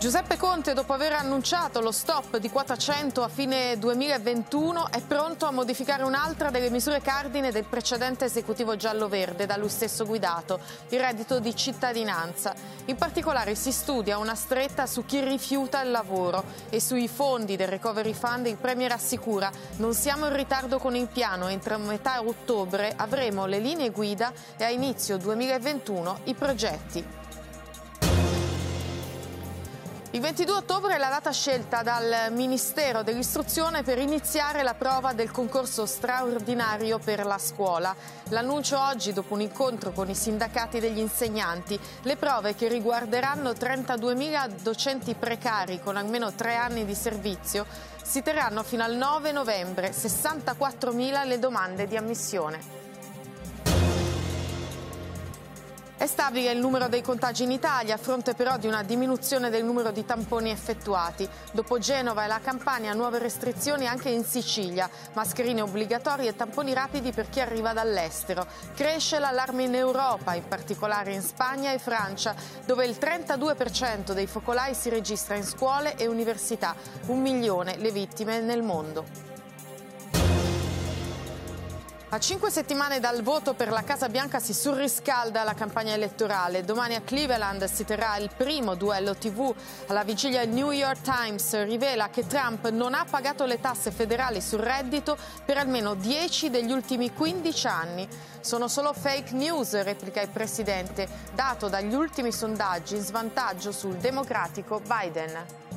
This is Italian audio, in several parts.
Giuseppe Conte, dopo aver annunciato lo stop di quota 100 a fine 2021, è pronto a modificare un'altra delle misure cardine del precedente esecutivo giallo-verde, da lui stesso guidato, il reddito di cittadinanza. In particolare si studia una stretta su chi rifiuta il lavoro e sui fondi del Recovery Fund il Premier assicura non siamo in ritardo con il piano, entro metà ottobre avremo le linee guida e a inizio 2021 i progetti. Il 22 ottobre è la data scelta dal Ministero dell'Istruzione per iniziare la prova del concorso straordinario per la scuola. L'annuncio oggi dopo un incontro con i sindacati degli insegnanti. Le prove che riguarderanno 32.000 docenti precari con almeno tre anni di servizio si terranno fino al 9 novembre, 64.000 le domande di ammissione. È stabile il numero dei contagi in Italia, a fronte però di una diminuzione del numero di tamponi effettuati. Dopo Genova e la Campania, nuove restrizioni anche in Sicilia. Mascherine obbligatorie e tamponi rapidi per chi arriva dall'estero. Cresce l'allarme in Europa, in particolare in Spagna e Francia, dove il 32% dei focolai si registra in scuole e università. Un milione le vittime nel mondo. A cinque settimane dal voto per la Casa Bianca si surriscalda la campagna elettorale. Domani a Cleveland si terrà il primo duello TV. Alla vigilia il New York Times rivela che Trump non ha pagato le tasse federali sul reddito per almeno 10 degli ultimi 15 anni. Sono solo fake news, replica il presidente, dato dagli ultimi sondaggi in svantaggio sul democratico Biden.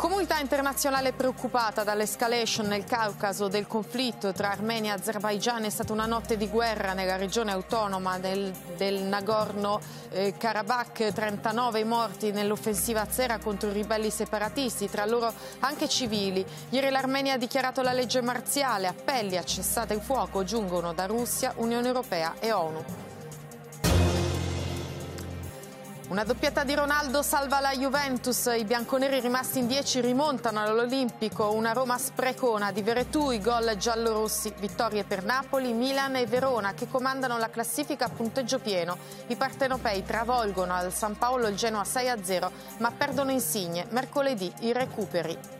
Comunità internazionale preoccupata dall'escalation nel Caucaso del conflitto tra Armenia e Azerbaigian è stata una notte di guerra nella regione autonoma del, del Nagorno-Karabakh, eh, 39 morti nell'offensiva azera contro i ribelli separatisti, tra loro anche civili. Ieri l'Armenia ha dichiarato la legge marziale, appelli a cessate il fuoco giungono da Russia, Unione Europea e ONU. Una doppietta di Ronaldo salva la Juventus, i bianconeri rimasti in 10 rimontano all'Olimpico, una Roma sprecona di Veretù, i gol giallorossi, vittorie per Napoli, Milan e Verona che comandano la classifica a punteggio pieno. I partenopei travolgono al San Paolo il Genoa 6-0 ma perdono insigne, mercoledì i recuperi.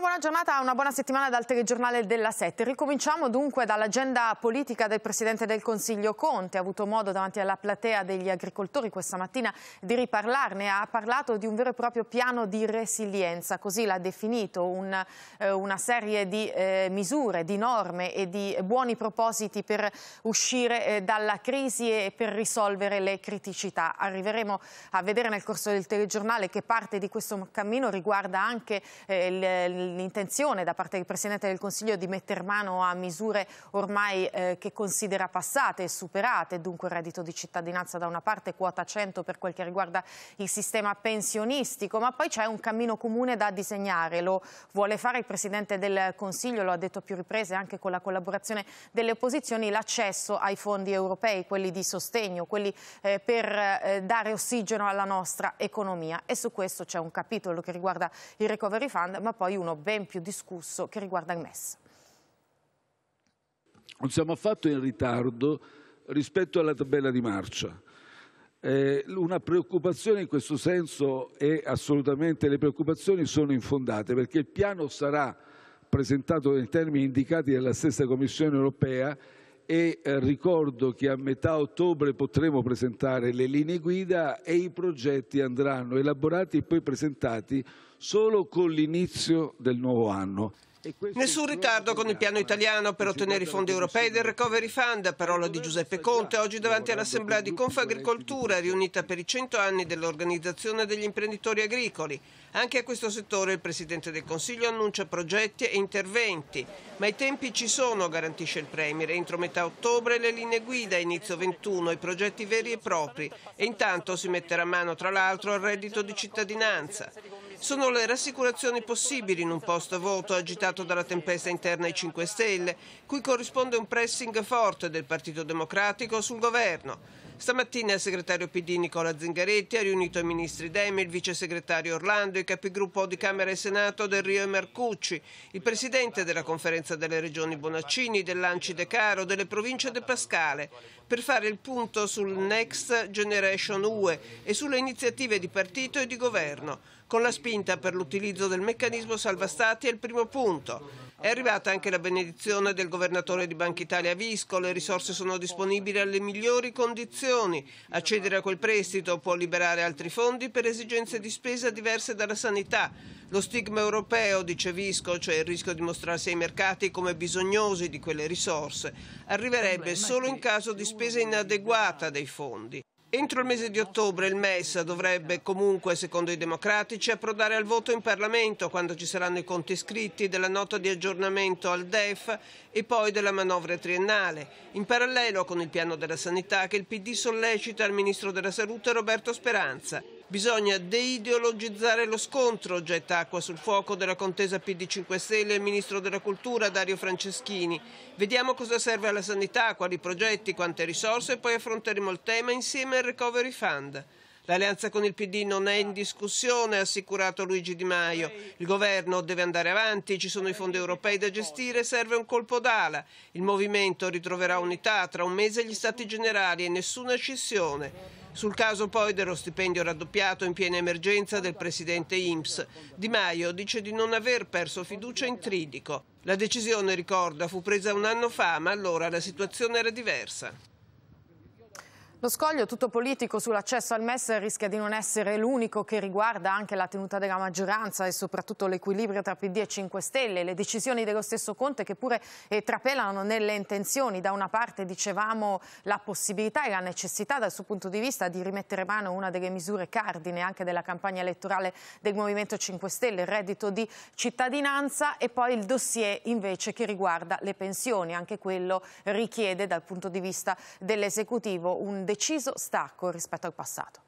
buona giornata, una buona settimana dal telegiornale della Sette. Ricominciamo dunque dall'agenda politica del Presidente del Consiglio Conte. Ha avuto modo davanti alla platea degli agricoltori questa mattina di riparlarne. Ha parlato di un vero e proprio piano di resilienza, così l'ha definito, un, eh, una serie di eh, misure, di norme e di buoni propositi per uscire eh, dalla crisi e per risolvere le criticità. Arriveremo a vedere nel corso del telegiornale che parte di questo cammino riguarda anche eh, il l'intenzione da parte del Presidente del Consiglio di mettere mano a misure ormai eh, che considera passate e superate, dunque il reddito di cittadinanza da una parte, quota 100 per quel che riguarda il sistema pensionistico, ma poi c'è un cammino comune da disegnare, lo vuole fare il Presidente del Consiglio, lo ha detto a più riprese anche con la collaborazione delle opposizioni, l'accesso ai fondi europei, quelli di sostegno, quelli eh, per eh, dare ossigeno alla nostra economia e su questo c'è un capitolo che riguarda il Recovery Fund, ma poi uno ben più discusso che riguarda il MES. Non Siamo affatto in ritardo rispetto alla tabella di marcia. Eh, una preoccupazione in questo senso è assolutamente, le preoccupazioni sono infondate perché il piano sarà presentato nei termini indicati dalla stessa Commissione europea e eh, ricordo che a metà ottobre potremo presentare le linee guida e i progetti andranno elaborati e poi presentati solo con l'inizio del nuovo anno. Nessun ritardo con il piano italiano per ottenere i fondi europei del Recovery Fund, parola di Giuseppe esatto. Conte, oggi davanti all'Assemblea di esatto. Confagricoltura, esatto. riunita per i 100 anni dell'Organizzazione degli imprenditori agricoli. Anche a questo settore il Presidente del Consiglio annuncia progetti e interventi, ma i tempi ci sono, garantisce il Premier. Entro metà ottobre le linee guida, inizio 21, i progetti veri e propri e intanto si metterà mano tra l'altro al reddito di cittadinanza. Sono le rassicurazioni possibili in un post voto agitato dalla tempesta interna ai 5 Stelle, cui corrisponde un pressing forte del Partito Democratico sul governo. Stamattina il segretario PD Nicola Zingaretti ha riunito i ministri Demi, il vice segretario Orlando, i capigruppo di Camera e Senato Del Rio e Mercucci, il presidente della conferenza delle regioni Bonaccini, dell'Anci De Caro, delle province De Pascale, per fare il punto sul Next Generation UE e sulle iniziative di partito e di governo, con la spinta per l'utilizzo del meccanismo salva stati è il primo punto. È arrivata anche la benedizione del governatore di Banca Italia Visco, le risorse sono disponibili alle migliori condizioni. Accedere a quel prestito può liberare altri fondi per esigenze di spesa diverse dalla sanità. Lo stigma europeo, dice Visco, cioè il rischio di mostrarsi ai mercati come bisognosi di quelle risorse, arriverebbe solo in caso di spesa inadeguata dei fondi. Entro il mese di ottobre il MES dovrebbe comunque, secondo i democratici, approdare al voto in Parlamento quando ci saranno i conti scritti della nota di aggiornamento al DEF e poi della manovra triennale, in parallelo con il piano della sanità che il PD sollecita al Ministro della Salute Roberto Speranza. Bisogna deideologizzare lo scontro, getta acqua sul fuoco della contesa PD 5 Stelle il ministro della Cultura Dario Franceschini. Vediamo cosa serve alla sanità, quali progetti, quante risorse e poi affronteremo il tema insieme al Recovery Fund. L'alleanza con il PD non è in esatto. discussione, ha assicurato Luigi Di Maio. Il governo deve andare avanti, ci sono i fondi europei da gestire, serve un colpo d'ala. Il movimento ritroverà unità tra un mese gli stati generali e nessuna scissione. Sul caso poi dello stipendio raddoppiato in piena emergenza del presidente Imps, Di Maio dice di non aver perso fiducia in Tridico. La decisione, ricorda, fu presa un anno fa, ma allora la situazione era diversa. Lo scoglio tutto politico sull'accesso al MES rischia di non essere l'unico che riguarda anche la tenuta della maggioranza e soprattutto l'equilibrio tra PD e 5 Stelle, le decisioni dello stesso Conte che pure eh, trapelano nelle intenzioni. Da una parte dicevamo la possibilità e la necessità dal suo punto di vista di rimettere mano a una delle misure cardine anche della campagna elettorale del Movimento 5 Stelle, il reddito di cittadinanza e poi il dossier invece che riguarda le pensioni. Anche quello richiede dal punto di vista dell'esecutivo un deciso stacco rispetto al passato.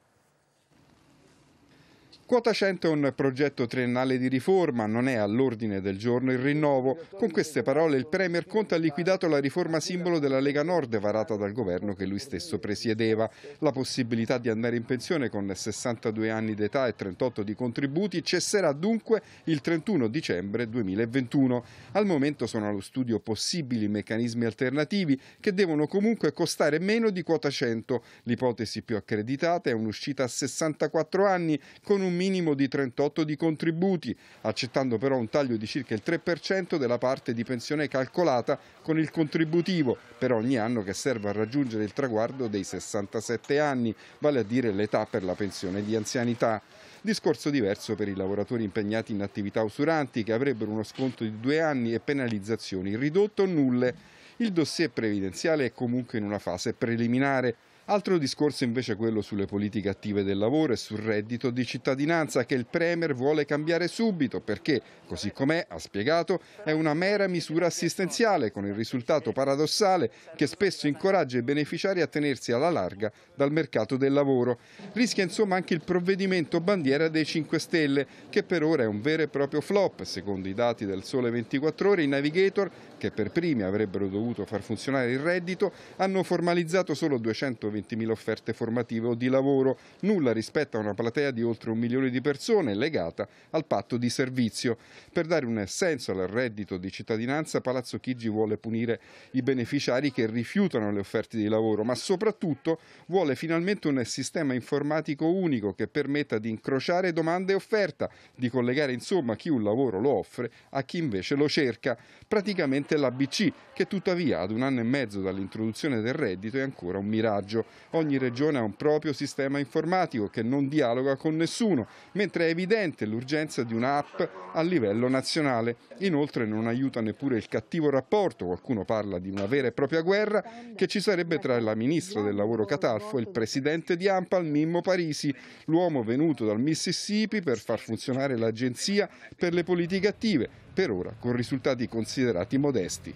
Quota 100 è un progetto triennale di riforma, non è all'ordine del giorno il rinnovo. Con queste parole il Premier Conte ha liquidato la riforma simbolo della Lega Nord varata dal governo che lui stesso presiedeva. La possibilità di andare in pensione con 62 anni d'età e 38 di contributi cesserà dunque il 31 dicembre 2021. Al momento sono allo studio possibili meccanismi alternativi che devono comunque costare meno di quota 100. L'ipotesi più accreditata è un'uscita a 64 anni con un un minimo di 38 di contributi, accettando però un taglio di circa il 3% della parte di pensione calcolata con il contributivo per ogni anno che serve a raggiungere il traguardo dei 67 anni, vale a dire l'età per la pensione di anzianità. Discorso diverso per i lavoratori impegnati in attività usuranti che avrebbero uno sconto di due anni e penalizzazioni ridotte o nulle. Il dossier previdenziale è comunque in una fase preliminare. Altro discorso invece è quello sulle politiche attive del lavoro e sul reddito di cittadinanza che il Premier vuole cambiare subito perché, così com'è, ha spiegato, è una mera misura assistenziale con il risultato paradossale che spesso incoraggia i beneficiari a tenersi alla larga dal mercato del lavoro. Rischia insomma anche il provvedimento bandiera dei 5 Stelle che per ora è un vero e proprio flop. Secondo i dati del Sole 24 Ore i Navigator che per primi avrebbero dovuto far funzionare il reddito, hanno formalizzato solo 220.000 offerte formative o di lavoro, nulla rispetto a una platea di oltre un milione di persone legata al patto di servizio. Per dare un senso al reddito di cittadinanza, Palazzo Chigi vuole punire i beneficiari che rifiutano le offerte di lavoro, ma soprattutto vuole finalmente un sistema informatico unico che permetta di incrociare domande e offerta, di collegare insomma chi un lavoro lo offre a chi invece lo cerca. Praticamente ovviamente l'ABC, che tuttavia ad un anno e mezzo dall'introduzione del reddito è ancora un miraggio. Ogni regione ha un proprio sistema informatico che non dialoga con nessuno, mentre è evidente l'urgenza di un'app a livello nazionale. Inoltre non aiuta neppure il cattivo rapporto, qualcuno parla di una vera e propria guerra, che ci sarebbe tra la ministra del lavoro Catalfo e il presidente di Ampal, Mimmo Parisi, l'uomo venuto dal Mississippi per far funzionare l'agenzia per le politiche attive, per ora con risultati considerati modesti.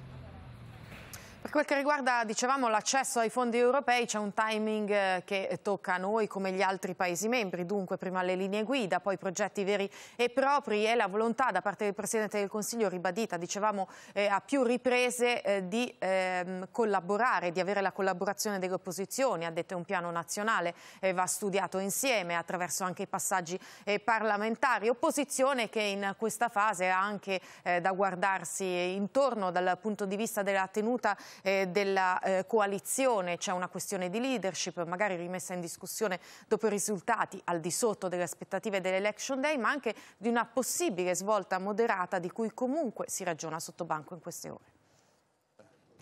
Per quel che riguarda, dicevamo, l'accesso ai fondi europei, c'è un timing eh, che tocca a noi come gli altri Paesi membri, dunque prima le linee guida, poi i progetti veri e propri e la volontà da parte del Presidente del Consiglio ribadita, dicevamo, eh, a più riprese eh, di ehm, collaborare, di avere la collaborazione delle opposizioni, ha detto un piano nazionale, eh, va studiato insieme attraverso anche i passaggi eh, parlamentari, opposizione che in questa fase ha anche eh, da guardarsi intorno dal punto di vista della tenuta eh, della eh, coalizione, c'è una questione di leadership, magari rimessa in discussione dopo i risultati al di sotto delle aspettative dell'election day, ma anche di una possibile svolta moderata di cui comunque si ragiona sotto banco in queste ore.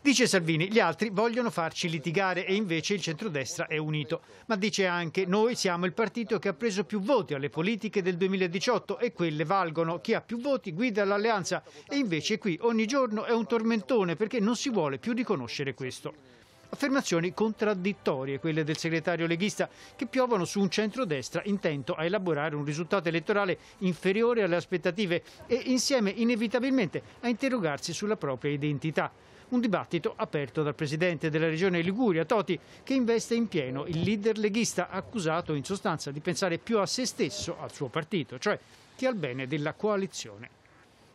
Dice Salvini, gli altri vogliono farci litigare e invece il centrodestra è unito. Ma dice anche, noi siamo il partito che ha preso più voti alle politiche del 2018 e quelle valgono. Chi ha più voti guida l'alleanza e invece qui ogni giorno è un tormentone perché non si vuole più riconoscere questo. Affermazioni contraddittorie quelle del segretario leghista che piovono su un centrodestra intento a elaborare un risultato elettorale inferiore alle aspettative e insieme inevitabilmente a interrogarsi sulla propria identità. Un dibattito aperto dal presidente della regione Liguria, Toti, che investe in pieno il leader leghista accusato in sostanza di pensare più a se stesso, al suo partito, cioè che al bene della coalizione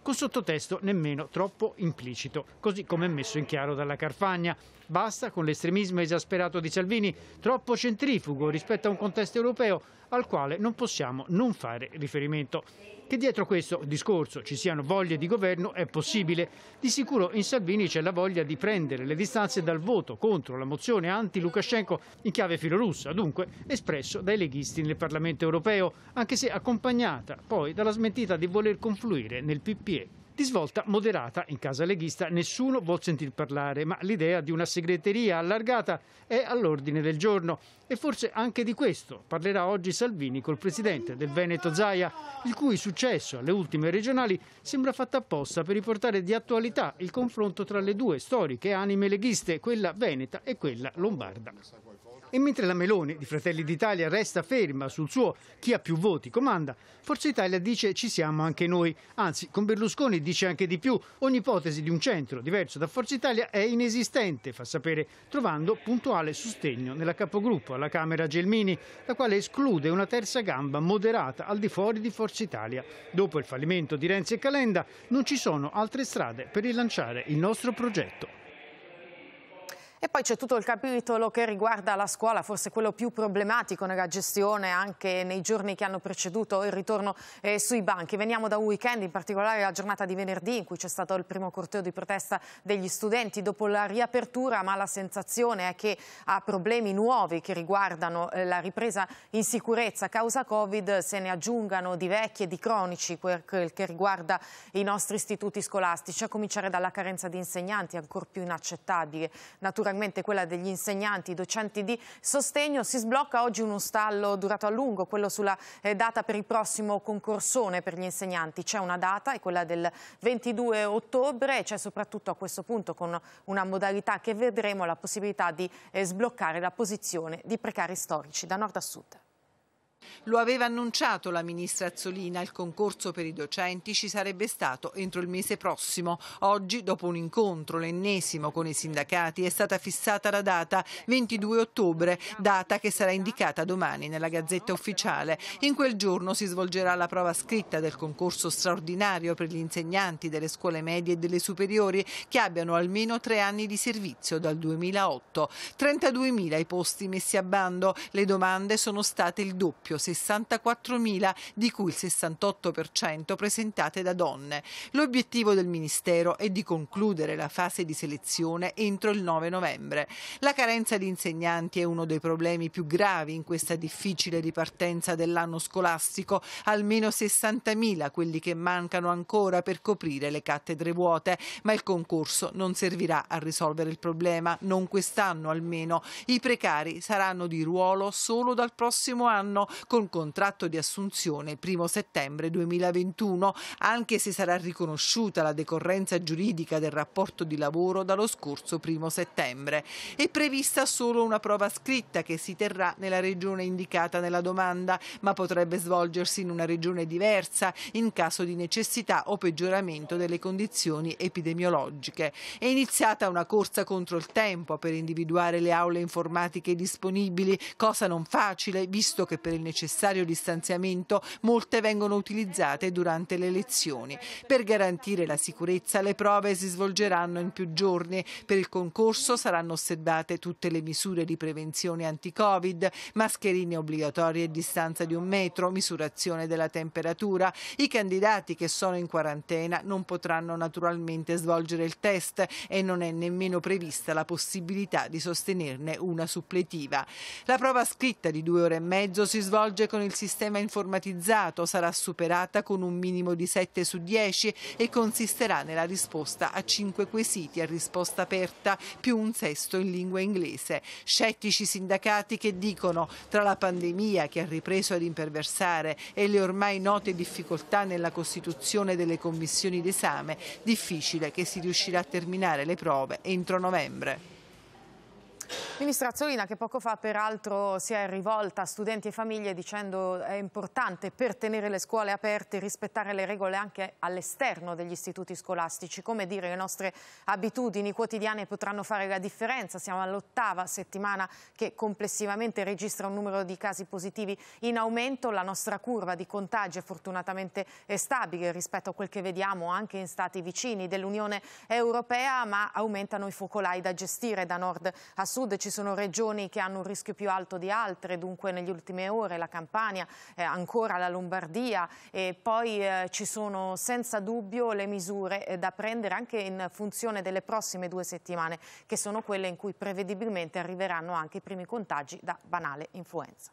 con sottotesto nemmeno troppo implicito, così come messo in chiaro dalla Carfagna. Basta con l'estremismo esasperato di Salvini, troppo centrifugo rispetto a un contesto europeo al quale non possiamo non fare riferimento. Che dietro questo discorso ci siano voglie di governo è possibile. Di sicuro in Salvini c'è la voglia di prendere le distanze dal voto contro la mozione anti-Lukashenko in chiave filorussa, dunque espresso dai leghisti nel Parlamento europeo, anche se accompagnata poi dalla smentita di voler confluire nel PPE. Di svolta moderata in casa leghista nessuno vuol sentir parlare, ma l'idea di una segreteria allargata è all'ordine del giorno e forse anche di questo parlerà oggi Salvini col presidente del Veneto Zaia, il cui successo alle ultime regionali sembra fatto apposta per riportare di attualità il confronto tra le due storiche anime leghiste, quella veneta e quella lombarda. E mentre la Meloni di Fratelli d'Italia resta ferma sul suo chi ha più voti comanda, Forza Italia dice ci siamo anche noi. Anzi, con Berlusconi dice anche di più. Ogni ipotesi di un centro diverso da Forza Italia è inesistente, fa sapere, trovando puntuale sostegno nella capogruppo alla Camera Gelmini, la quale esclude una terza gamba moderata al di fuori di Forza Italia. Dopo il fallimento di Renzi e Calenda non ci sono altre strade per rilanciare il nostro progetto. E poi c'è tutto il capitolo che riguarda la scuola, forse quello più problematico nella gestione anche nei giorni che hanno preceduto il ritorno eh, sui banchi. Veniamo da un weekend, in particolare la giornata di venerdì in cui c'è stato il primo corteo di protesta degli studenti dopo la riapertura, ma la sensazione è che a problemi nuovi che riguardano eh, la ripresa in sicurezza causa Covid se ne aggiungano di vecchi e di cronici quel che riguarda i nostri istituti scolastici, a cominciare dalla carenza di insegnanti, ancora più inaccettabile. Naturalmente particolarmente quella degli insegnanti, docenti di sostegno, si sblocca oggi uno stallo durato a lungo, quello sulla eh, data per il prossimo concorsone per gli insegnanti. C'è una data, è quella del 22 ottobre e c'è soprattutto a questo punto con una modalità che vedremo la possibilità di eh, sbloccare la posizione di precari storici da nord a sud. Lo aveva annunciato la ministra Azzolina, il concorso per i docenti ci sarebbe stato entro il mese prossimo. Oggi, dopo un incontro, l'ennesimo con i sindacati, è stata fissata la data 22 ottobre, data che sarà indicata domani nella Gazzetta Ufficiale. In quel giorno si svolgerà la prova scritta del concorso straordinario per gli insegnanti delle scuole medie e delle superiori che abbiano almeno tre anni di servizio dal 2008. 32.000 i posti messi a bando, le domande sono state il doppio 64.000, di cui il 68% presentate da donne. L'obiettivo del Ministero è di concludere la fase di selezione entro il 9 novembre. La carenza di insegnanti è uno dei problemi più gravi in questa difficile ripartenza dell'anno scolastico, almeno 60.000 quelli che mancano ancora per coprire le cattedre vuote, ma il concorso non servirà a risolvere il problema, non quest'anno almeno. I precari saranno di ruolo solo dal prossimo anno, con contratto di assunzione 1 settembre 2021, anche se sarà riconosciuta la decorrenza giuridica del rapporto di lavoro dallo scorso 1 settembre. È prevista solo una prova scritta che si terrà nella regione indicata nella domanda, ma potrebbe svolgersi in una regione diversa in caso di necessità o peggioramento delle condizioni epidemiologiche. È iniziata una corsa contro il tempo per individuare le aule informatiche disponibili, cosa non facile visto che per il necessario necessario distanziamento, molte vengono utilizzate durante le lezioni. Per garantire la sicurezza le prove si svolgeranno in più giorni. Per il concorso saranno osservate tutte le misure di prevenzione anti-Covid, mascherine obbligatorie a distanza di un metro, misurazione della temperatura. I candidati che sono in quarantena non potranno naturalmente svolgere il test e non è nemmeno prevista la possibilità di sostenerne una suppletiva. La prova scritta di due ore e mezzo si svolge svolge con il sistema informatizzato, sarà superata con un minimo di 7 su 10 e consisterà nella risposta a 5 quesiti a risposta aperta, più un sesto in lingua inglese. Scettici sindacati che dicono tra la pandemia che ha ripreso ad imperversare e le ormai note difficoltà nella costituzione delle commissioni d'esame, difficile che si riuscirà a terminare le prove entro novembre. Ministra Zolina che poco fa peraltro si è rivolta a studenti e famiglie dicendo che è importante per tenere le scuole aperte rispettare le regole anche all'esterno degli istituti scolastici. Come dire, le nostre abitudini quotidiane potranno fare la differenza. Siamo all'ottava settimana che complessivamente registra un numero di casi positivi in aumento. La nostra curva di contagi fortunatamente è stabile rispetto a quel che vediamo anche in stati vicini dell'Unione Europea, ma aumentano i focolai da gestire da nord a sud. Ci ci sono regioni che hanno un rischio più alto di altre, dunque negli ultime ore la Campania, eh, ancora la Lombardia e poi eh, ci sono senza dubbio le misure eh, da prendere anche in funzione delle prossime due settimane che sono quelle in cui prevedibilmente arriveranno anche i primi contagi da banale influenza.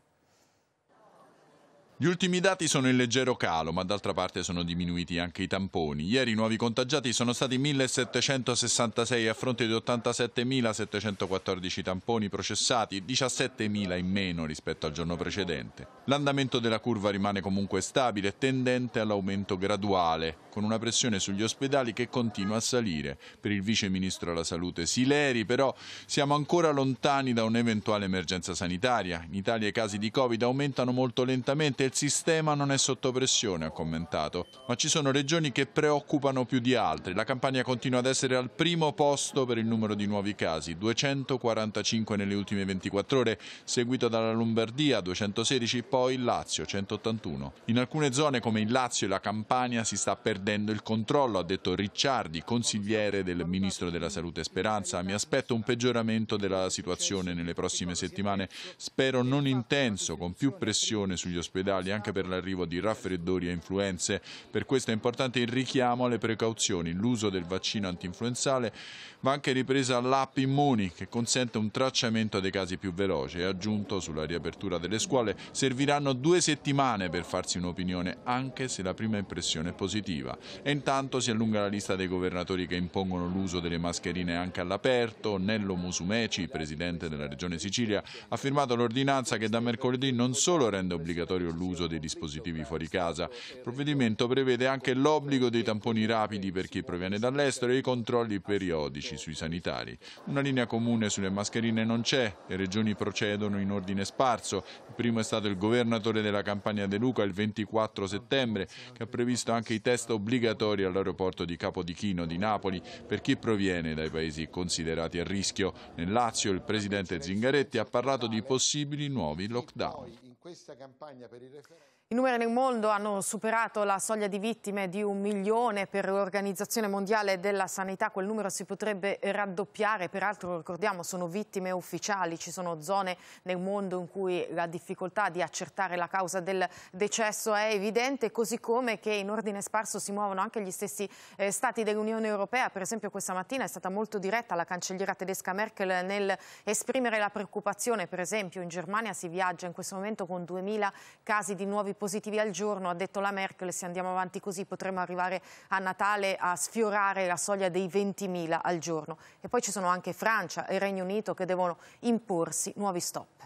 Gli ultimi dati sono in leggero calo, ma d'altra parte sono diminuiti anche i tamponi. Ieri i nuovi contagiati sono stati 1.766 a fronte di 87.714 tamponi processati, 17.000 in meno rispetto al giorno precedente. L'andamento della curva rimane comunque stabile, tendente all'aumento graduale, con una pressione sugli ospedali che continua a salire. Per il vice ministro della salute Sileri, però, siamo ancora lontani da un'eventuale emergenza sanitaria. In Italia i casi di Covid aumentano molto lentamente il sistema non è sotto pressione, ha commentato, ma ci sono regioni che preoccupano più di altre. La Campania continua ad essere al primo posto per il numero di nuovi casi, 245 nelle ultime 24 ore, seguito dalla Lombardia, 216, poi il Lazio, 181. In alcune zone come il Lazio e la Campania si sta perdendo il controllo, ha detto Ricciardi, consigliere del Ministro della Salute Speranza. Mi aspetto un peggioramento della situazione nelle prossime settimane, spero non intenso, con più pressione sugli ospedali speciali anche per l'arrivo di raffreddori e influenze. Per questo è importante il richiamo alle precauzioni. L'uso del vaccino antinfluenzale va anche ripresa l'app Immuni che consente un tracciamento dei casi più veloce e aggiunto sulla riapertura delle scuole serviranno due settimane per farsi un'opinione anche se la prima impressione è positiva. E intanto si allunga la lista dei governatori che impongono l'uso delle mascherine anche all'aperto. Nello Musumeci, presidente della regione Sicilia, ha firmato l'ordinanza che da mercoledì non solo rende obbligatorio l'uso l'uso dei dispositivi fuori casa. Il provvedimento prevede anche l'obbligo dei tamponi rapidi per chi proviene dall'estero e i controlli periodici sui sanitari. Una linea comune sulle mascherine non c'è, le regioni procedono in ordine sparso. Il primo è stato il governatore della Campania De Luca il 24 settembre, che ha previsto anche i test obbligatori all'aeroporto di Capodichino di Napoli per chi proviene dai paesi considerati a rischio. Nel Lazio il presidente Zingaretti ha parlato di possibili nuovi lockdown questa campagna per il referendum... I numeri nel mondo hanno superato la soglia di vittime di un milione per l'Organizzazione Mondiale della Sanità. Quel numero si potrebbe raddoppiare, peraltro ricordiamo sono vittime ufficiali. Ci sono zone nel mondo in cui la difficoltà di accertare la causa del decesso è evidente, così come che in ordine sparso si muovono anche gli stessi eh, stati dell'Unione Europea. Per esempio questa mattina è stata molto diretta la cancelliera tedesca Merkel nel esprimere la preoccupazione. Per esempio in Germania si viaggia in questo momento con 2.000 casi di nuovi positivi al giorno, ha detto la Merkel, se andiamo avanti così potremo arrivare a Natale a sfiorare la soglia dei 20.000 al giorno. E poi ci sono anche Francia e Regno Unito che devono imporsi nuovi stop.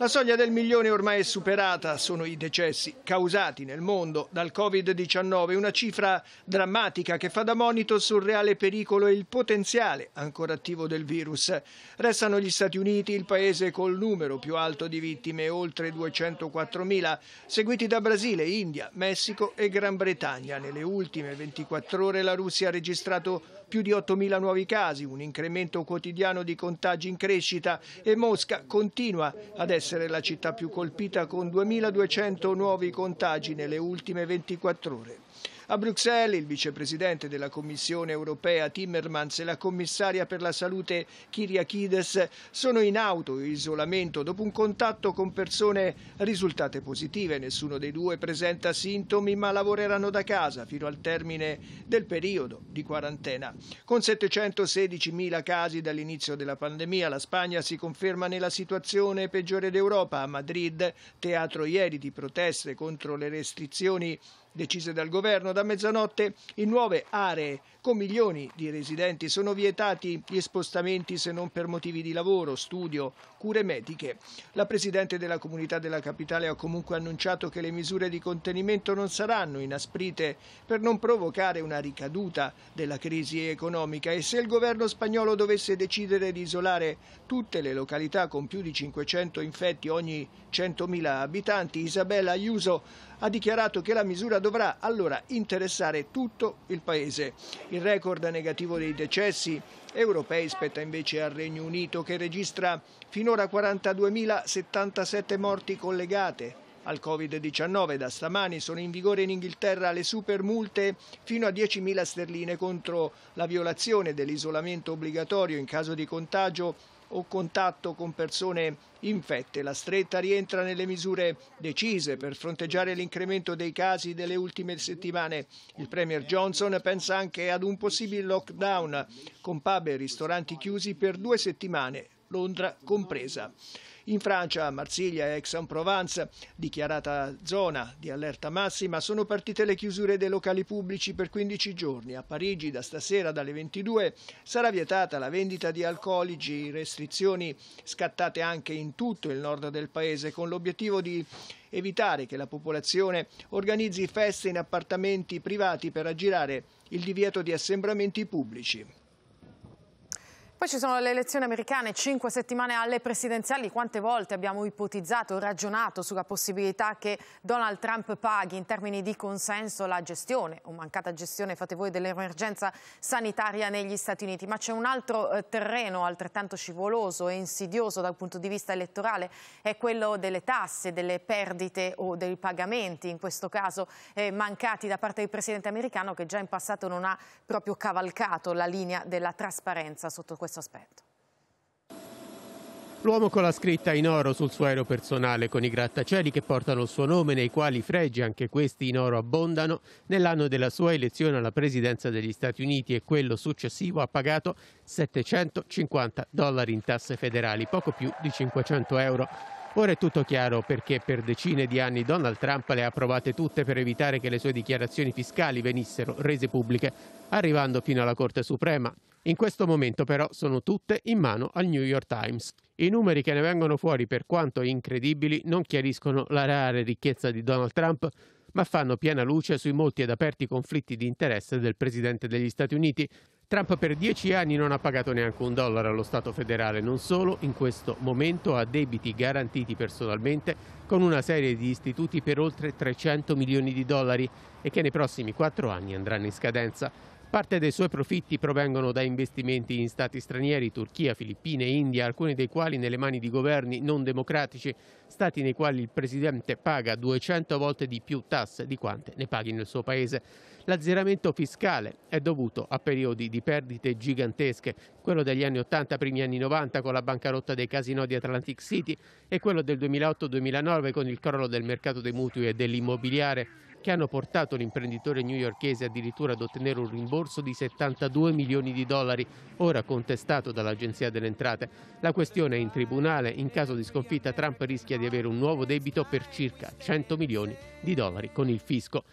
La soglia del milione ormai è superata, sono i decessi causati nel mondo dal Covid-19, una cifra drammatica che fa da monito sul reale pericolo e il potenziale ancora attivo del virus. Restano gli Stati Uniti il paese col numero più alto di vittime, oltre 204.000, seguiti da Brasile, India, Messico e Gran Bretagna. Nelle ultime 24 ore la Russia ha registrato più di 8.000 nuovi casi, un incremento quotidiano di contagi in crescita e Mosca continua ad essere essere la città più colpita con 2.200 nuovi contagi nelle ultime 24 ore. A Bruxelles il vicepresidente della Commissione europea Timmermans e la commissaria per la salute Kyriakides sono in auto isolamento dopo un contatto con persone risultate positive. Nessuno dei due presenta sintomi ma lavoreranno da casa fino al termine del periodo di quarantena. Con 716.000 casi dall'inizio della pandemia la Spagna si conferma nella situazione peggiore d'Europa. A Madrid, teatro ieri di proteste contro le restrizioni decise dal governo da mezzanotte in nuove aree con milioni di residenti sono vietati gli spostamenti se non per motivi di lavoro, studio, cure mediche. La Presidente della Comunità della Capitale ha comunque annunciato che le misure di contenimento non saranno inasprite per non provocare una ricaduta della crisi economica e se il governo spagnolo dovesse decidere di isolare tutte le località con più di 500 infetti ogni 100.000 abitanti, Isabella Ayuso ha dichiarato che la misura dovrà allora interessare tutto il Paese. Il record negativo dei decessi europei spetta invece al Regno Unito che registra finora 42.077 morti collegate al Covid-19. Da stamani sono in vigore in Inghilterra le super multe fino a 10.000 sterline contro la violazione dell'isolamento obbligatorio in caso di contagio o contatto con persone infette. La stretta rientra nelle misure decise per fronteggiare l'incremento dei casi delle ultime settimane. Il Premier Johnson pensa anche ad un possibile lockdown, con pub e ristoranti chiusi per due settimane, Londra compresa. In Francia, Marsiglia e Aix-en-Provence, dichiarata zona di allerta massima, sono partite le chiusure dei locali pubblici per 15 giorni. A Parigi, da stasera dalle 22, sarà vietata la vendita di alcolici, restrizioni scattate anche in tutto il nord del paese, con l'obiettivo di evitare che la popolazione organizzi feste in appartamenti privati per aggirare il divieto di assembramenti pubblici. Poi ci sono le elezioni americane, cinque settimane alle presidenziali. Quante volte abbiamo ipotizzato, ragionato sulla possibilità che Donald Trump paghi in termini di consenso la gestione o mancata gestione, fate voi, dell'emergenza sanitaria negli Stati Uniti. Ma c'è un altro eh, terreno altrettanto scivoloso e insidioso dal punto di vista elettorale, è quello delle tasse, delle perdite o dei pagamenti, in questo caso eh, mancati da parte del presidente americano che già in passato non ha proprio cavalcato la linea della trasparenza sotto questo questo aspetto. L'uomo con la scritta in oro sul suo aereo personale con i grattacieli che portano il suo nome, nei quali fregi anche questi in oro abbondano, nell'anno della sua elezione alla presidenza degli Stati Uniti e quello successivo ha pagato 750 dollari in tasse federali, poco più di 500 euro. Ora è tutto chiaro perché per decine di anni Donald Trump le ha provate tutte per evitare che le sue dichiarazioni fiscali venissero rese pubbliche, arrivando fino alla Corte Suprema. In questo momento però sono tutte in mano al New York Times. I numeri che ne vengono fuori, per quanto incredibili, non chiariscono la reale ricchezza di Donald Trump, ma fanno piena luce sui molti ed aperti conflitti di interesse del presidente degli Stati Uniti. Trump per dieci anni non ha pagato neanche un dollaro allo Stato federale, non solo, in questo momento ha debiti garantiti personalmente con una serie di istituti per oltre 300 milioni di dollari e che nei prossimi quattro anni andranno in scadenza. Parte dei suoi profitti provengono da investimenti in stati stranieri, Turchia, Filippine, India, alcuni dei quali nelle mani di governi non democratici, stati nei quali il presidente paga 200 volte di più tasse di quante ne paghi nel suo paese. L'azzeramento fiscale è dovuto a periodi di perdite gigantesche, quello degli anni 80, primi anni 90 con la bancarotta dei casino di Atlantic City e quello del 2008-2009 con il crollo del mercato dei mutui e dell'immobiliare che hanno portato l'imprenditore newyorchese addirittura ad ottenere un rimborso di 72 milioni di dollari, ora contestato dall'Agenzia delle Entrate. La questione è in tribunale. In caso di sconfitta Trump rischia di avere un nuovo debito per circa 100 milioni di dollari con il fisco.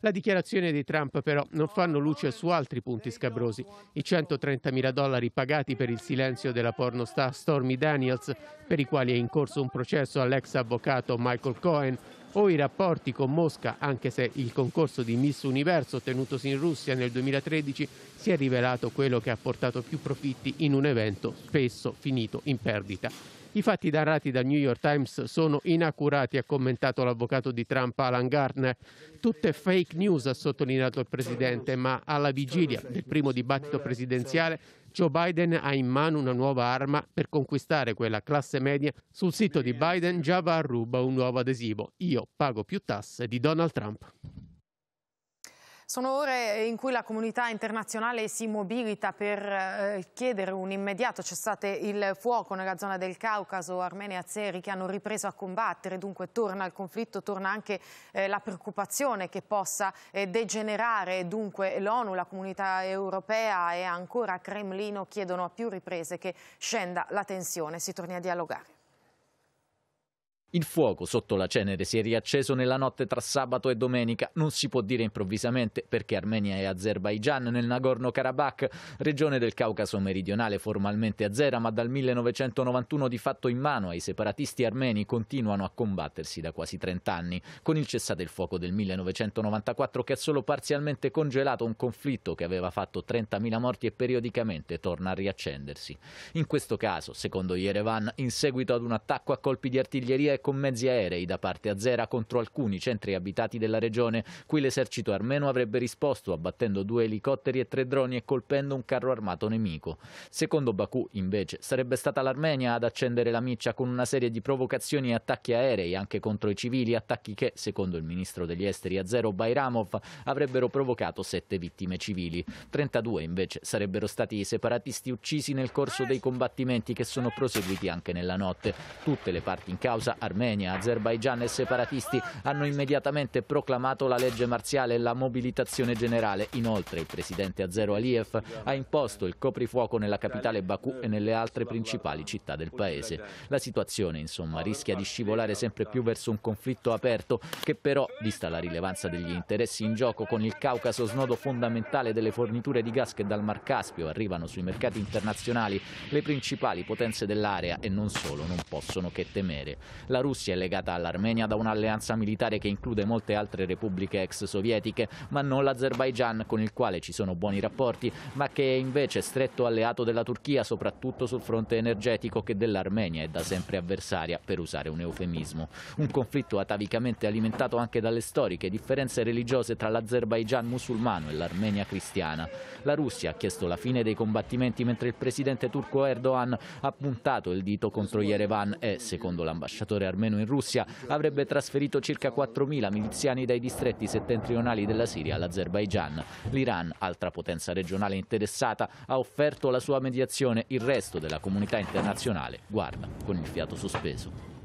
La dichiarazione di Trump però non fanno luce su altri punti scabrosi. I 130 mila dollari pagati per il silenzio della pornostar Stormy Daniels, per i quali è in corso un processo all'ex avvocato Michael Cohen, o i rapporti con Mosca, anche se il concorso di Miss Universo tenutosi in Russia nel 2013 si è rivelato quello che ha portato più profitti in un evento spesso finito in perdita. I fatti narrati dal New York Times sono inaccurati, ha commentato l'avvocato di Trump Alan Gardner. Tutte fake news, ha sottolineato il presidente, ma alla vigilia del primo dibattito presidenziale Joe Biden ha in mano una nuova arma per conquistare quella classe media. Sul sito di Biden già va a ruba un nuovo adesivo. Io pago più tasse di Donald Trump. Sono ore in cui la comunità internazionale si mobilita per eh, chiedere un immediato cessate il fuoco nella zona del Caucaso, armeni e azeri che hanno ripreso a combattere, dunque torna il conflitto, torna anche eh, la preoccupazione che possa eh, degenerare, dunque l'ONU, la comunità europea e ancora Cremlino chiedono a più riprese che scenda la tensione, si torni a dialogare. Il fuoco sotto la cenere si è riacceso nella notte tra sabato e domenica, non si può dire improvvisamente perché Armenia e Azerbaigian nel Nagorno-Karabakh, regione del Caucaso meridionale formalmente azera ma dal 1991 di fatto in mano ai separatisti armeni, continuano a combattersi da quasi 30 anni, con il cessate il fuoco del 1994 che ha solo parzialmente congelato un conflitto che aveva fatto 30.000 morti e periodicamente torna a riaccendersi. In questo caso, secondo Yerevan, in seguito ad un attacco a colpi di artiglieria e con mezzi aerei da parte azera contro alcuni centri abitati della regione, cui l'esercito armeno avrebbe risposto abbattendo due elicotteri e tre droni e colpendo un carro armato nemico. Secondo Baku, invece, sarebbe stata l'Armenia ad accendere la miccia con una serie di provocazioni e attacchi aerei anche contro i civili, attacchi che, secondo il ministro degli esteri azero Bayramov, avrebbero provocato sette vittime civili. 32 invece sarebbero stati i separatisti uccisi nel corso dei combattimenti che sono proseguiti anche nella notte. Tutte le parti in causa Armenia, Azerbaigian e separatisti hanno immediatamente proclamato la legge marziale e la mobilitazione generale. Inoltre il presidente Azero Aliyev ha imposto il coprifuoco nella capitale Baku e nelle altre principali città del paese. La situazione insomma rischia di scivolare sempre più verso un conflitto aperto che però, vista la rilevanza degli interessi in gioco con il Caucaso snodo fondamentale delle forniture di gas che dal Mar Caspio arrivano sui mercati internazionali, le principali potenze dell'area e non solo non possono che temere. La la Russia è legata all'Armenia da un'alleanza militare che include molte altre repubbliche ex sovietiche, ma non l'Azerbaigian, con il quale ci sono buoni rapporti, ma che è invece stretto alleato della Turchia, soprattutto sul fronte energetico che dell'Armenia è da sempre avversaria, per usare un eufemismo. Un conflitto atavicamente alimentato anche dalle storiche differenze religiose tra l'Azerbaigian musulmano e l'Armenia cristiana. La Russia ha chiesto la fine dei combattimenti mentre il presidente turco Erdogan ha puntato il dito contro Yerevan e, secondo l'ambasciatore 1989, in Russia, avrebbe trasferito circa 4.000 miliziani dai distretti settentrionali della Siria all'Azerbaigian. L'Iran, altra potenza regionale interessata, ha offerto la sua mediazione. Il resto della comunità internazionale guarda con il fiato sospeso.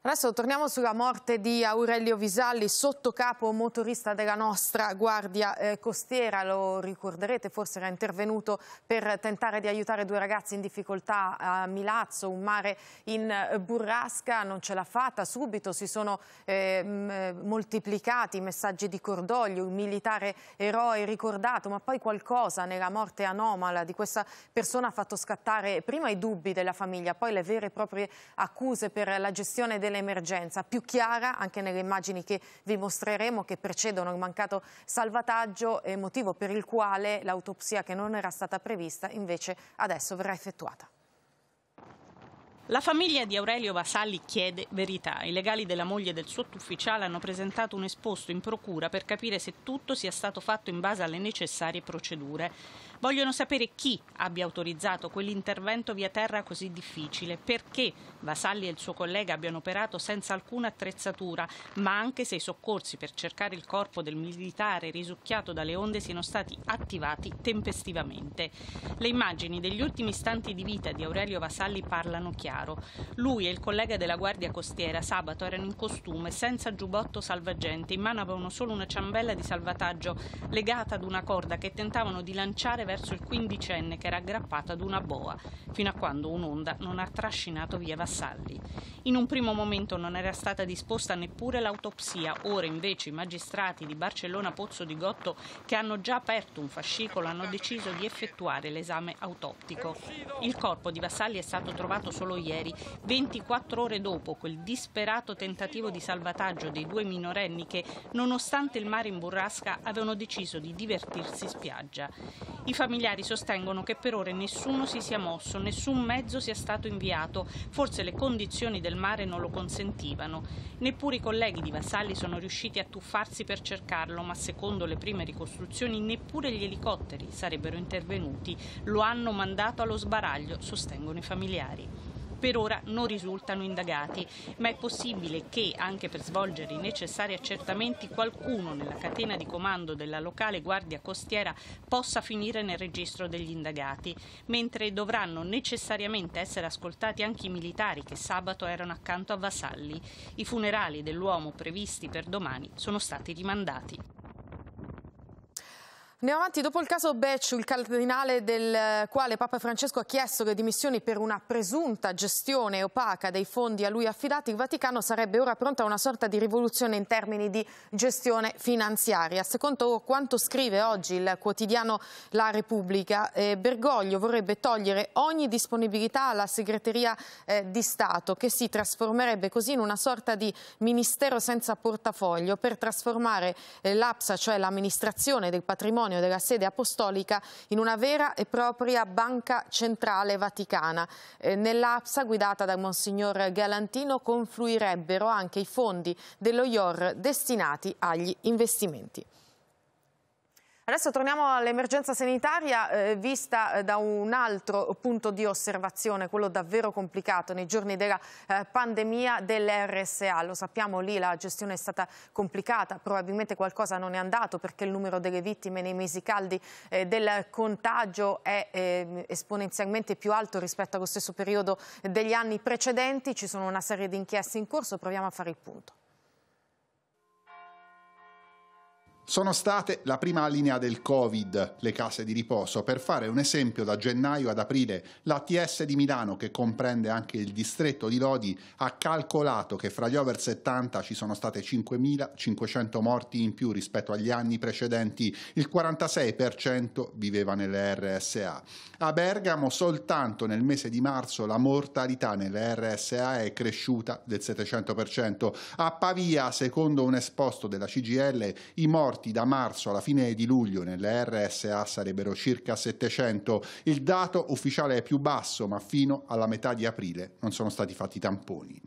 Adesso torniamo sulla morte di Aurelio Visalli, sottocapo motorista della nostra Guardia eh, Costiera. Lo ricorderete, forse era intervenuto per tentare di aiutare due ragazzi in difficoltà a Milazzo, un mare in eh, burrasca. Non ce l'ha fatta subito, si sono eh, moltiplicati i messaggi di cordoglio, un militare eroe ricordato, ma poi qualcosa nella morte anomala di questa persona ha fatto scattare prima i dubbi della famiglia, poi le vere e proprie accuse per la gestione del dell'emergenza, più chiara anche nelle immagini che vi mostreremo che precedono il mancato salvataggio, motivo per il quale l'autopsia che non era stata prevista invece adesso verrà effettuata. La famiglia di Aurelio Vasalli chiede verità. I legali della moglie del sottufficiale hanno presentato un esposto in procura per capire se tutto sia stato fatto in base alle necessarie procedure. Vogliono sapere chi abbia autorizzato quell'intervento via terra così difficile, perché Vasalli e il suo collega abbiano operato senza alcuna attrezzatura, ma anche se i soccorsi per cercare il corpo del militare risucchiato dalle onde siano stati attivati tempestivamente. Le immagini degli ultimi istanti di vita di Aurelio Vasalli parlano chiaro. Pesaro. Lui e il collega della Guardia Costiera sabato erano in costume, senza giubbotto salvagente, in mano avevano solo una ciambella di salvataggio legata ad una corda che tentavano di lanciare verso il quindicenne che era aggrappato ad una boa, fino a quando un'onda non ha trascinato via Vassalli. In un primo momento non era stata disposta neppure l'autopsia, ora invece i magistrati di Barcellona Pozzo di Gotto, che hanno già aperto un fascicolo, hanno deciso di effettuare l'esame autoptico. Il corpo di Vassalli è stato trovato solo ieri ieri, 24 ore dopo quel disperato tentativo di salvataggio dei due minorenni che, nonostante il mare in burrasca, avevano deciso di divertirsi in spiaggia. I familiari sostengono che per ore nessuno si sia mosso, nessun mezzo sia stato inviato, forse le condizioni del mare non lo consentivano. Neppure i colleghi di Vassalli sono riusciti a tuffarsi per cercarlo, ma secondo le prime ricostruzioni neppure gli elicotteri sarebbero intervenuti. Lo hanno mandato allo sbaraglio, sostengono i familiari per ora non risultano indagati, ma è possibile che anche per svolgere i necessari accertamenti qualcuno nella catena di comando della locale guardia costiera possa finire nel registro degli indagati, mentre dovranno necessariamente essere ascoltati anche i militari che sabato erano accanto a Vasalli. I funerali dell'uomo previsti per domani sono stati rimandati. Andiamo avanti, dopo il caso Becciu, il cardinale del eh, quale Papa Francesco ha chiesto le dimissioni per una presunta gestione opaca dei fondi a lui affidati, il Vaticano sarebbe ora pronto a una sorta di rivoluzione in termini di gestione finanziaria. Secondo quanto scrive oggi il quotidiano La Repubblica, eh, Bergoglio vorrebbe togliere ogni disponibilità alla segreteria eh, di Stato, che si trasformerebbe così in una sorta di ministero senza portafoglio per trasformare eh, l'APSA, cioè l'amministrazione del patrimonio Antonio della sede apostolica in una vera e propria banca centrale vaticana. Eh, Nell'APSA guidata da Monsignor Galantino confluirebbero anche i fondi dello IOR destinati agli investimenti. Adesso torniamo all'emergenza sanitaria eh, vista eh, da un altro punto di osservazione, quello davvero complicato nei giorni della eh, pandemia dell'RSA. Lo sappiamo lì la gestione è stata complicata, probabilmente qualcosa non è andato perché il numero delle vittime nei mesi caldi eh, del contagio è ehm, esponenzialmente più alto rispetto allo stesso periodo degli anni precedenti. Ci sono una serie di inchieste in corso, proviamo a fare il punto. sono state la prima linea del Covid, le case di riposo. Per fare un esempio, da gennaio ad aprile l'ATS di Milano, che comprende anche il distretto di Lodi, ha calcolato che fra gli over 70 ci sono state 5.500 morti in più rispetto agli anni precedenti, il 46% viveva nelle RSA. A Bergamo soltanto nel mese di marzo la mortalità nelle RSA è cresciuta del 700%. A Pavia, secondo un esposto della CGL, i morti morti da marzo alla fine di luglio nelle RSA sarebbero circa 700. Il dato ufficiale è più basso, ma fino alla metà di aprile non sono stati fatti tamponi.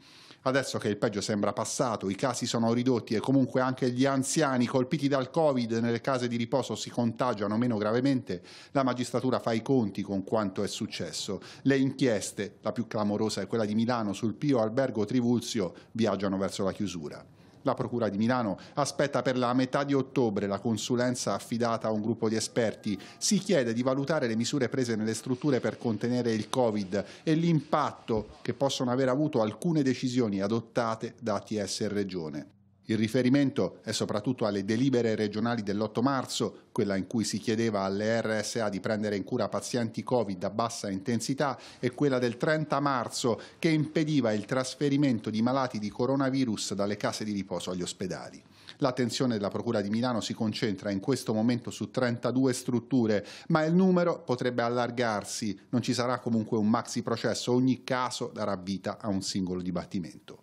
Adesso che il peggio sembra passato, i casi sono ridotti e comunque anche gli anziani colpiti dal Covid nelle case di riposo si contagiano meno gravemente, la magistratura fa i conti con quanto è successo. Le inchieste, la più clamorosa è quella di Milano sul Pio Albergo Trivulzio, viaggiano verso la chiusura. La Procura di Milano aspetta per la metà di ottobre la consulenza affidata a un gruppo di esperti. Si chiede di valutare le misure prese nelle strutture per contenere il Covid e l'impatto che possono aver avuto alcune decisioni adottate da ATS e Regione. Il riferimento è soprattutto alle delibere regionali dell'8 marzo, quella in cui si chiedeva alle RSA di prendere in cura pazienti Covid a bassa intensità, e quella del 30 marzo, che impediva il trasferimento di malati di coronavirus dalle case di riposo agli ospedali. L'attenzione della Procura di Milano si concentra in questo momento su 32 strutture, ma il numero potrebbe allargarsi. Non ci sarà comunque un maxi processo, ogni caso darà vita a un singolo dibattimento.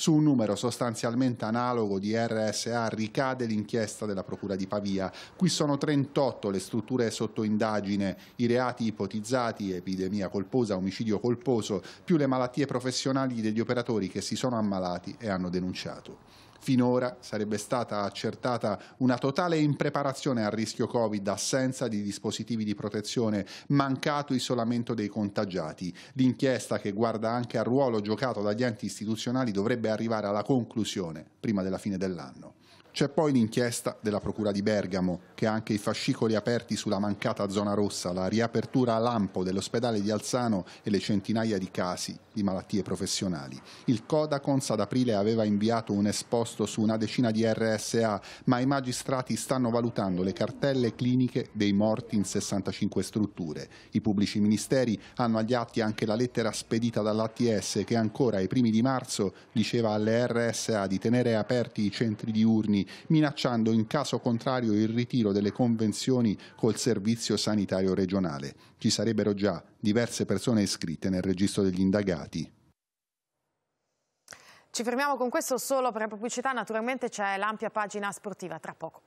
Su un numero sostanzialmente analogo di RSA ricade l'inchiesta della Procura di Pavia. Qui sono 38 le strutture sotto indagine, i reati ipotizzati, epidemia colposa, omicidio colposo, più le malattie professionali degli operatori che si sono ammalati e hanno denunciato. Finora sarebbe stata accertata una totale impreparazione al rischio Covid, assenza di dispositivi di protezione, mancato isolamento dei contagiati. L'inchiesta che guarda anche al ruolo giocato dagli enti istituzionali dovrebbe arrivare alla conclusione prima della fine dell'anno. C'è poi l'inchiesta della Procura di Bergamo, che ha anche i fascicoli aperti sulla mancata zona rossa, la riapertura a lampo dell'ospedale di Alzano e le centinaia di casi di malattie professionali. Il Codacons ad aprile aveva inviato un esposto posto su una decina di RSA, ma i magistrati stanno valutando le cartelle cliniche dei morti in 65 strutture. I pubblici ministeri hanno agli atti anche la lettera spedita dall'ATS che ancora ai primi di marzo diceva alle RSA di tenere aperti i centri diurni, minacciando in caso contrario il ritiro delle convenzioni col Servizio Sanitario Regionale. Ci sarebbero già diverse persone iscritte nel registro degli indagati. Ci fermiamo con questo solo per la pubblicità, naturalmente c'è l'ampia pagina sportiva tra poco.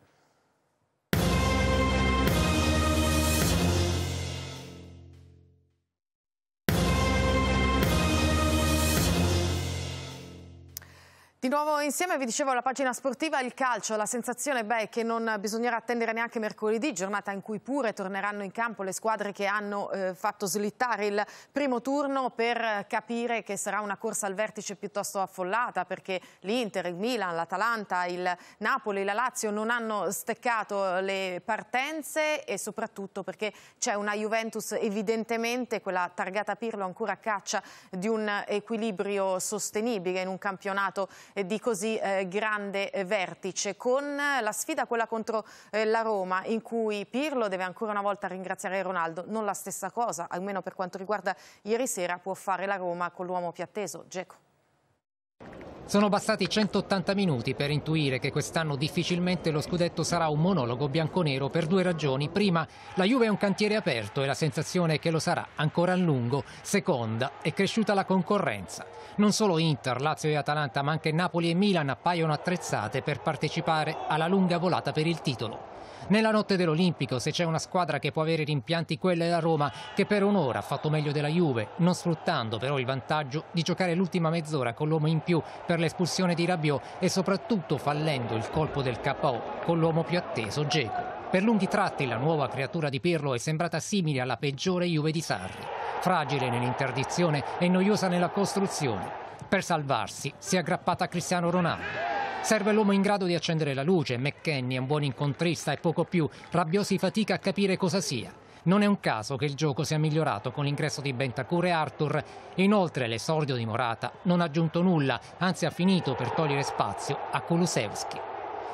Di nuovo insieme vi dicevo la pagina sportiva il calcio, la sensazione beh, è che non bisognerà attendere neanche mercoledì, giornata in cui pure torneranno in campo le squadre che hanno eh, fatto slittare il primo turno per capire che sarà una corsa al vertice piuttosto affollata perché l'Inter, il Milan, l'Atalanta, il Napoli, la Lazio non hanno steccato eh, le partenze e soprattutto perché c'è una Juventus evidentemente, quella targata Pirlo ancora a caccia di un equilibrio sostenibile in un campionato eh, di così eh, grande eh, vertice, con la sfida quella contro la Roma, in cui Pirlo deve ancora una volta ringraziare Ronaldo, non la stessa cosa, almeno per quanto riguarda ieri sera, può fare la Roma con l'uomo più atteso, Geco. Sono bastati 180 minuti per intuire che quest'anno difficilmente lo scudetto sarà un monologo bianconero per due ragioni. Prima, la Juve è un cantiere aperto e la sensazione è che lo sarà ancora a lungo. Seconda, è cresciuta la concorrenza. Non solo Inter, Lazio e Atalanta, ma anche Napoli e Milan appaiono attrezzate per partecipare alla lunga volata per il titolo. Nella notte dell'Olimpico, se c'è una squadra che può avere rimpianti, quella è la Roma, che per un'ora ha fatto meglio della Juve, non sfruttando però il vantaggio di giocare l'ultima mezz'ora con l'uomo in più per l'espulsione di Rabiot e soprattutto fallendo il colpo del KO con l'uomo più atteso, Geco. Per lunghi tratti la nuova creatura di Pirlo è sembrata simile alla peggiore Juve di Sarri, fragile nell'interdizione e noiosa nella costruzione. Per salvarsi si è aggrappata a Cristiano Ronaldo. Serve l'uomo in grado di accendere la luce, McKenny è un buon incontrista e poco più, rabbiosi fatica a capire cosa sia. Non è un caso che il gioco sia migliorato con l'ingresso di Bentacur e Arthur. Inoltre l'esordio di Morata non ha aggiunto nulla, anzi ha finito per togliere spazio a Kulusevski.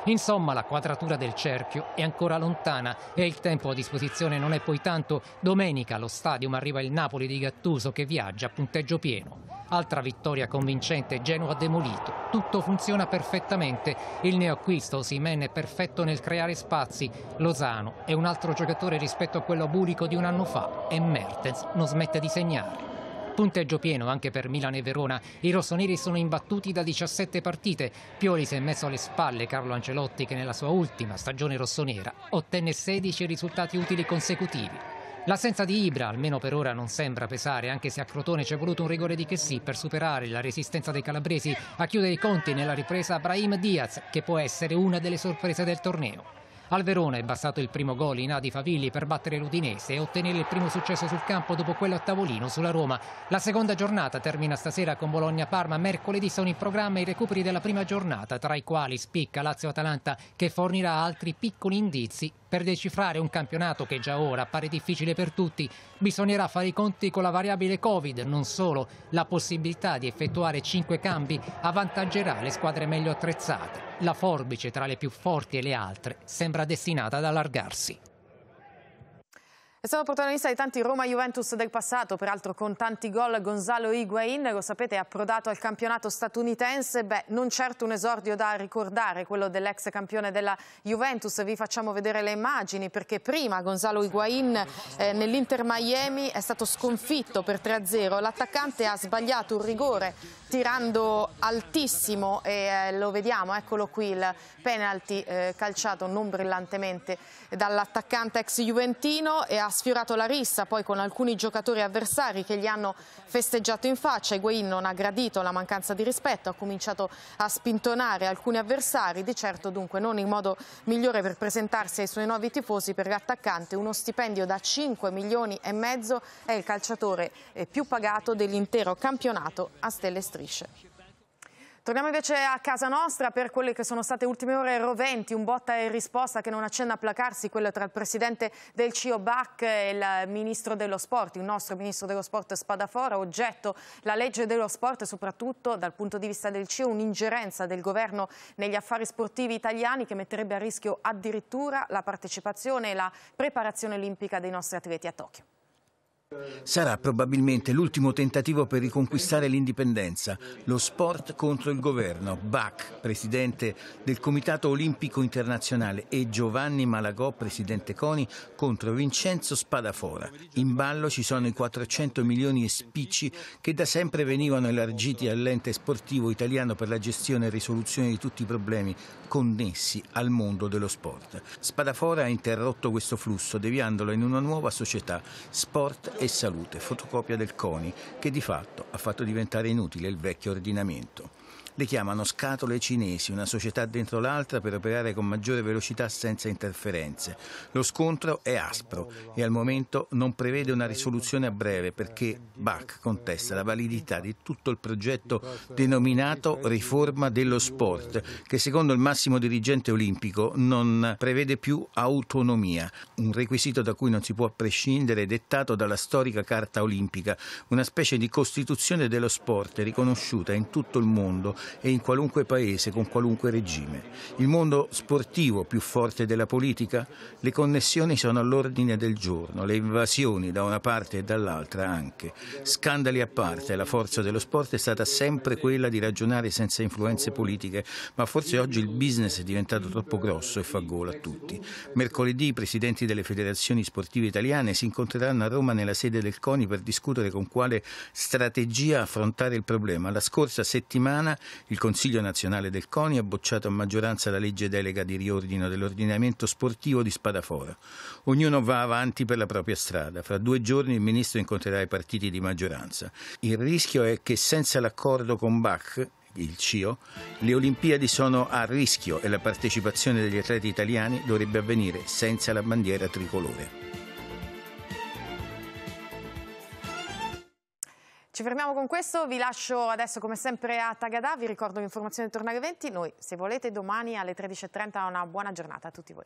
Insomma, la quadratura del cerchio è ancora lontana e il tempo a disposizione non è poi tanto. Domenica allo stadio arriva il Napoli di Gattuso che viaggia a punteggio pieno. Altra vittoria convincente, Genoa demolito. Tutto funziona perfettamente. Il neoacquisto Simen è perfetto nel creare spazi. Lozano è un altro giocatore rispetto a quello bulico di un anno fa e Mertens non smette di segnare. Punteggio pieno anche per Milano e Verona. I rossoneri sono imbattuti da 17 partite. Pioli si è messo alle spalle Carlo Ancelotti che nella sua ultima stagione rossonera ottenne 16 risultati utili consecutivi. L'assenza di Ibra, almeno per ora, non sembra pesare, anche se a Crotone ci è voluto un rigore di che sì per superare la resistenza dei calabresi. A chiudere i conti nella ripresa Brahim Diaz, che può essere una delle sorprese del torneo. Al Verona è bastato il primo gol in Adi Favilli per battere l'Udinese e ottenere il primo successo sul campo dopo quello a tavolino sulla Roma. La seconda giornata termina stasera con Bologna-Parma. Mercoledì sono in programma i recuperi della prima giornata, tra i quali spicca Lazio-Atalanta che fornirà altri piccoli indizi per decifrare un campionato che già ora appare difficile per tutti. Bisognerà fare i conti con la variabile Covid, non solo, la possibilità di effettuare cinque cambi avvantaggerà le squadre meglio attrezzate la forbice tra le più forti e le altre sembra destinata ad allargarsi. È stato protagonista di tanti Roma-Juventus del passato, peraltro con tanti gol Gonzalo Higuain, lo sapete, è approdato al campionato statunitense. Beh, non certo un esordio da ricordare, quello dell'ex campione della Juventus. Vi facciamo vedere le immagini, perché prima Gonzalo Higuain eh, nell'Inter Miami è stato sconfitto per 3-0. L'attaccante ha sbagliato un rigore tirando altissimo e eh, lo vediamo, eccolo qui il penalty eh, calciato non brillantemente dall'attaccante ex Juventino e ha sfiorato la rissa poi con alcuni giocatori avversari che gli hanno festeggiato in faccia, Higuain non ha gradito la mancanza di rispetto, ha cominciato a spintonare alcuni avversari, di certo dunque non il modo migliore per presentarsi ai suoi nuovi tifosi per l'attaccante, uno stipendio da 5 milioni e mezzo è il calciatore eh, più pagato dell'intero campionato a Stelle Strisce strisce. Torniamo invece a casa nostra per quelle che sono state ultime ore roventi, un botta e risposta che non accenna a placarsi, quello tra il presidente del CIO BAC e il ministro dello sport, il nostro ministro dello sport Spadafora, oggetto la legge dello sport e soprattutto dal punto di vista del CIO, un'ingerenza del governo negli affari sportivi italiani che metterebbe a rischio addirittura la partecipazione e la preparazione olimpica dei nostri atleti a Tokyo. Sarà probabilmente l'ultimo tentativo per riconquistare l'indipendenza, lo sport contro il governo. Bach, presidente del Comitato Olimpico Internazionale, e Giovanni Malagò, presidente CONI, contro Vincenzo Spadafora. In ballo ci sono i 400 milioni e spicci che da sempre venivano elargiti all'ente sportivo italiano per la gestione e risoluzione di tutti i problemi connessi al mondo dello sport. Spadafora ha interrotto questo flusso, deviandolo in una nuova società, Sport e salute, fotocopia del CONI, che di fatto ha fatto diventare inutile il vecchio ordinamento. Le chiamano scatole cinesi, una società dentro l'altra per operare con maggiore velocità senza interferenze. Lo scontro è aspro e al momento non prevede una risoluzione a breve perché Bach contesta la validità di tutto il progetto denominato riforma dello sport, che secondo il massimo dirigente olimpico non prevede più autonomia, un requisito da cui non si può prescindere dettato dalla storica Carta Olimpica, una specie di costituzione dello sport riconosciuta in tutto il mondo e in qualunque paese, con qualunque regime. Il mondo sportivo più forte della politica, le connessioni sono all'ordine del giorno, le invasioni da una parte e dall'altra anche. Scandali a parte, la forza dello sport è stata sempre quella di ragionare senza influenze politiche, ma forse oggi il business è diventato troppo grosso e fa gola a tutti. Mercoledì i presidenti delle federazioni sportive italiane si incontreranno a Roma nella sede del CONI per discutere con quale strategia affrontare il problema. La scorsa settimana il Consiglio nazionale del CONI ha bocciato a maggioranza la legge delega di riordino dell'ordinamento sportivo di Spadafora. Ognuno va avanti per la propria strada. Fra due giorni il ministro incontrerà i partiti di maggioranza. Il rischio è che senza l'accordo con Bach il CIO, le Olimpiadi sono a rischio e la partecipazione degli atleti italiani dovrebbe avvenire senza la bandiera tricolore. Ci fermiamo con questo, vi lascio adesso come sempre a Tagadà, vi ricordo l'informazione del alle 20, noi se volete domani alle 13.30 una buona giornata a tutti voi.